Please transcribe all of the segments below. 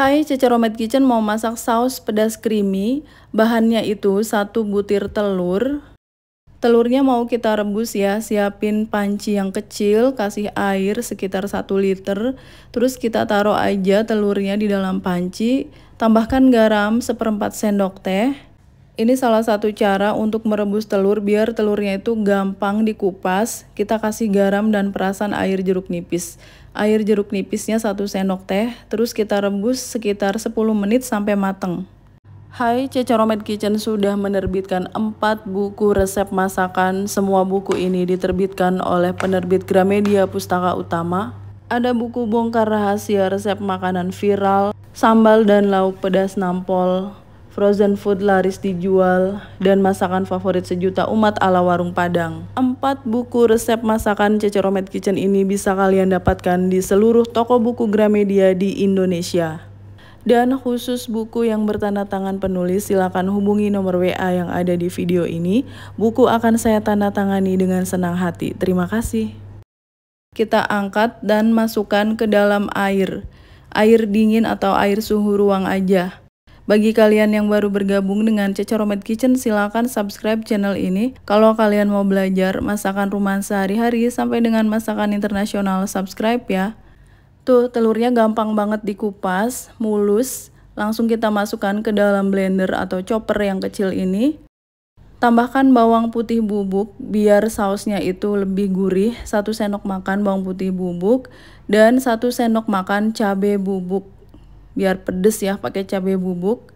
Hai Ceceromet Kitchen mau masak saus pedas creamy Bahannya itu satu butir telur Telurnya mau kita rebus ya Siapin panci yang kecil Kasih air sekitar 1 liter Terus kita taruh aja telurnya di dalam panci Tambahkan garam seperempat sendok teh ini salah satu cara untuk merebus telur biar telurnya itu gampang dikupas. Kita kasih garam dan perasan air jeruk nipis. Air jeruk nipisnya 1 sendok teh, terus kita rebus sekitar 10 menit sampai matang. Hai, Ceceromet Kitchen sudah menerbitkan 4 buku resep masakan. Semua buku ini diterbitkan oleh penerbit Gramedia Pustaka Utama. Ada buku bongkar rahasia resep makanan viral, sambal dan lauk pedas nampol, frozen food laris dijual, dan masakan favorit sejuta umat ala warung Padang. Empat buku resep masakan Ceceromet Kitchen ini bisa kalian dapatkan di seluruh toko buku Gramedia di Indonesia. Dan khusus buku yang bertanda tangan penulis silakan hubungi nomor WA yang ada di video ini. Buku akan saya tanda tangani dengan senang hati. Terima kasih. Kita angkat dan masukkan ke dalam air. Air dingin atau air suhu ruang aja. Bagi kalian yang baru bergabung dengan Romet Kitchen, silakan subscribe channel ini. Kalau kalian mau belajar masakan rumahan sehari-hari sampai dengan masakan internasional, subscribe ya. Tuh, telurnya gampang banget dikupas, mulus. Langsung kita masukkan ke dalam blender atau chopper yang kecil ini. Tambahkan bawang putih bubuk biar sausnya itu lebih gurih. 1 sendok makan bawang putih bubuk dan 1 sendok makan cabai bubuk biar pedes ya pakai cabai bubuk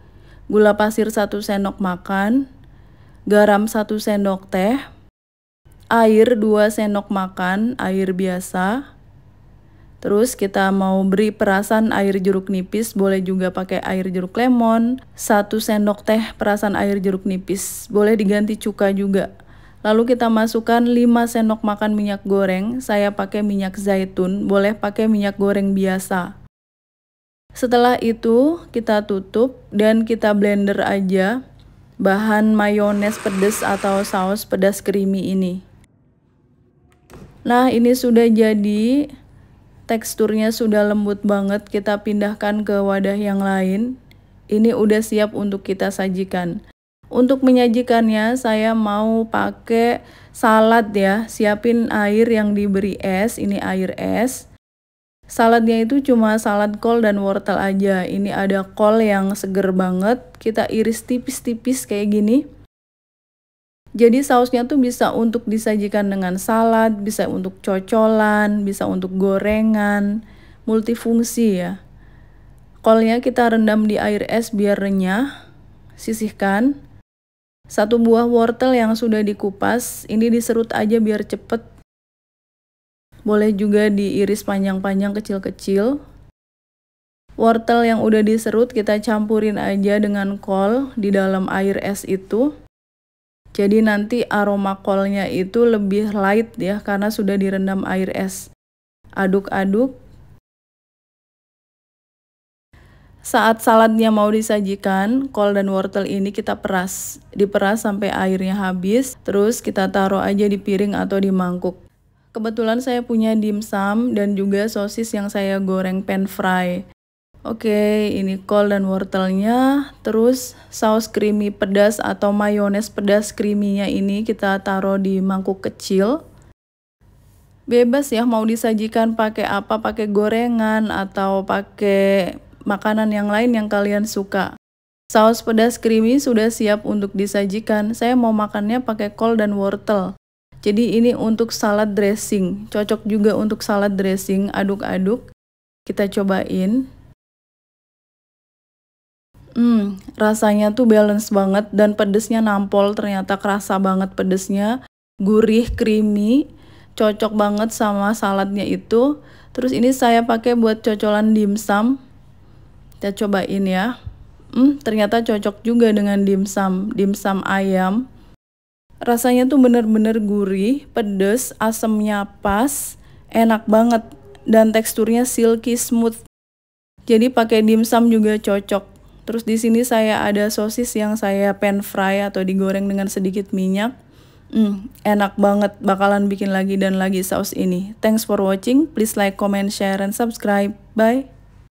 gula pasir 1 sendok makan garam 1 sendok teh air 2 sendok makan air biasa terus kita mau beri perasan air jeruk nipis boleh juga pakai air jeruk lemon 1 sendok teh perasan air jeruk nipis boleh diganti cuka juga Lalu kita masukkan 5 sendok makan minyak goreng, saya pakai minyak zaitun, boleh pakai minyak goreng biasa. Setelah itu kita tutup dan kita blender aja bahan mayones pedas atau saus pedas creamy ini. Nah ini sudah jadi, teksturnya sudah lembut banget, kita pindahkan ke wadah yang lain. Ini udah siap untuk kita sajikan. Untuk menyajikannya saya mau pakai salad ya, siapin air yang diberi es, ini air es Saladnya itu cuma salad kol dan wortel aja. Ini ada kol yang seger banget, kita iris tipis-tipis kayak gini. Jadi sausnya tuh bisa untuk disajikan dengan salad, bisa untuk cocolan, bisa untuk gorengan, multifungsi ya. Kolnya kita rendam di air es biar renyah, sisihkan. Satu buah wortel yang sudah dikupas, ini diserut aja biar cepet boleh juga diiris panjang-panjang kecil-kecil. Wortel yang udah diserut kita campurin aja dengan kol di dalam air es itu. Jadi nanti aroma kolnya itu lebih light ya karena sudah direndam air es. Aduk-aduk. Saat saladnya mau disajikan, kol dan wortel ini kita peras. Diperas sampai airnya habis, terus kita taruh aja di piring atau di mangkuk. Kebetulan saya punya dimsum dan juga sosis yang saya goreng pan fry. Oke, ini kol dan wortelnya. Terus saus creamy pedas atau mayones pedas creamy-nya ini kita taruh di mangkuk kecil. Bebas ya mau disajikan pakai apa, pakai gorengan atau pakai makanan yang lain yang kalian suka. Saus pedas creamy sudah siap untuk disajikan. Saya mau makannya pakai kol dan wortel. Jadi ini untuk salad dressing, cocok juga untuk salad dressing, aduk-aduk. Kita cobain. Hmm, rasanya tuh balance banget dan pedesnya nampol ternyata kerasa banget pedesnya. Gurih, creamy, cocok banget sama saladnya itu. Terus ini saya pakai buat cocolan dimsum. Kita cobain ya. Hmm, ternyata cocok juga dengan dimsum, dimsum ayam rasanya tuh bener-bener gurih, pedes, asemnya pas, enak banget, dan teksturnya silky smooth. Jadi pakai dimsum juga cocok. Terus di sini saya ada sosis yang saya pan fry atau digoreng dengan sedikit minyak. Hmm, enak banget, bakalan bikin lagi dan lagi saus ini. Thanks for watching, please like, comment, share, and subscribe. Bye!